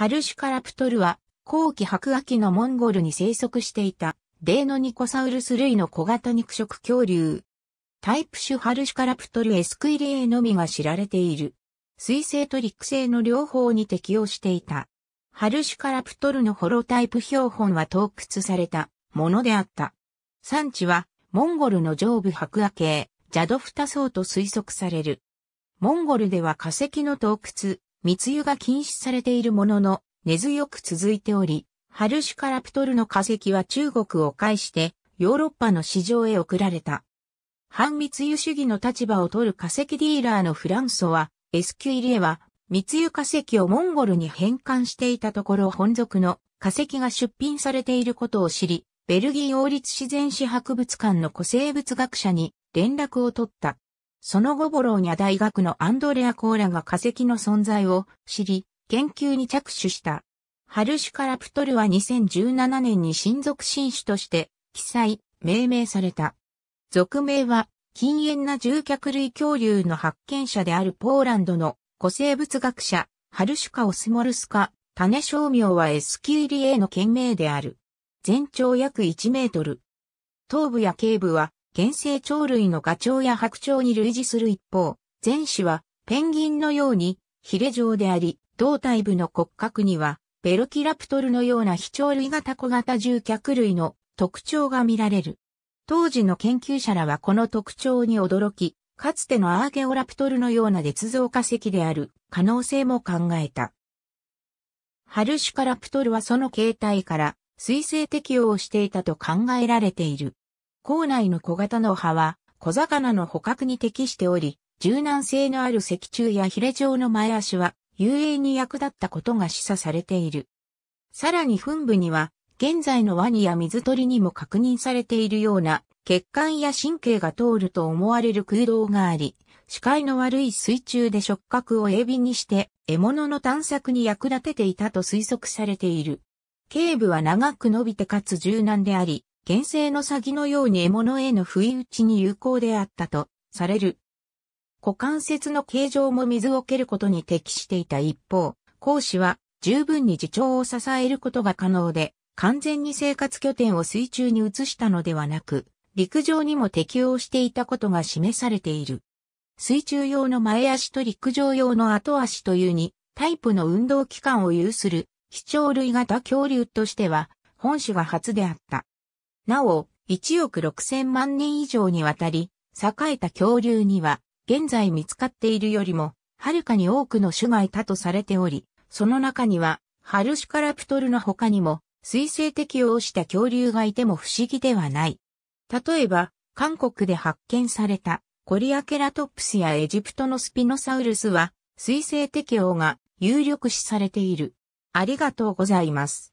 ハルシュカラプトルは、後期白亜紀のモンゴルに生息していた、デーノニコサウルス類の小型肉食恐竜。タイプ種ハルシュカラプトルエスクイリエのみが知られている。水性と陸性の両方に適応していた。ハルシュカラプトルのホロタイプ標本は洞窟されたものであった。産地は、モンゴルの上部白亜系、ジャドフタ層と推測される。モンゴルでは化石の洞窟、密輸が禁止されているものの、根強く続いており、ハルシュカラプトルの化石は中国を介してヨーロッパの市場へ送られた。反密輸主義の立場を取る化石ディーラーのフランソは、エスキュイリエは密輸化石をモンゴルに返還していたところ本族の化石が出品されていることを知り、ベルギー王立自然史博物館の古生物学者に連絡を取った。その後ボローニャ大学のアンドレア・コーラが化石の存在を知り、研究に着手した。ハルシュカラプトルは2017年に親族新種として記載、命名された。俗名は、禁煙な獣脚類恐竜の発見者であるポーランドの古生物学者、ハルシュカ・オスモルスカ、種商名はエスキューリエの県名である。全長約1メートル。頭部や頸部は原生鳥類のガチョウや白鳥に類似する一方、前肢はペンギンのようにヒレ状であり、胴体部の骨格にはベロキラプトルのような非鳥類型小型獣脚類の特徴が見られる。当時の研究者らはこの特徴に驚き、かつてのアーゲオラプトルのような絶造化石である可能性も考えた。ハルシュカラプトルはその形態から水性適応をしていたと考えられている。校内の小型の葉は小魚の捕獲に適しており、柔軟性のある脊柱やヒレ状の前足は遊泳に役立ったことが示唆されている。さらに噴部には、現在のワニや水鳥にも確認されているような血管や神経が通ると思われる空洞があり、視界の悪い水中で触覚を鋭敏にして獲物の探索に役立てていたと推測されている。頸部は長く伸びてかつ柔軟であり、原生の詐欺のように獲物への不意打ちに有効であったとされる。股関節の形状も水を蹴ることに適していた一方、講師は十分に自重を支えることが可能で、完全に生活拠点を水中に移したのではなく、陸上にも適応していたことが示されている。水中用の前足と陸上用の後足というにタイプの運動機関を有する、貴鳥類型恐竜としては、本種が初であった。なお、1億6000万年以上にわたり、栄えた恐竜には、現在見つかっているよりも、はるかに多くの種がいたとされており、その中には、ハルシカラプトルの他にも、水性適応した恐竜がいても不思議ではない。例えば、韓国で発見された、コリアケラトプスやエジプトのスピノサウルスは、水性適応が有力視されている。ありがとうございます。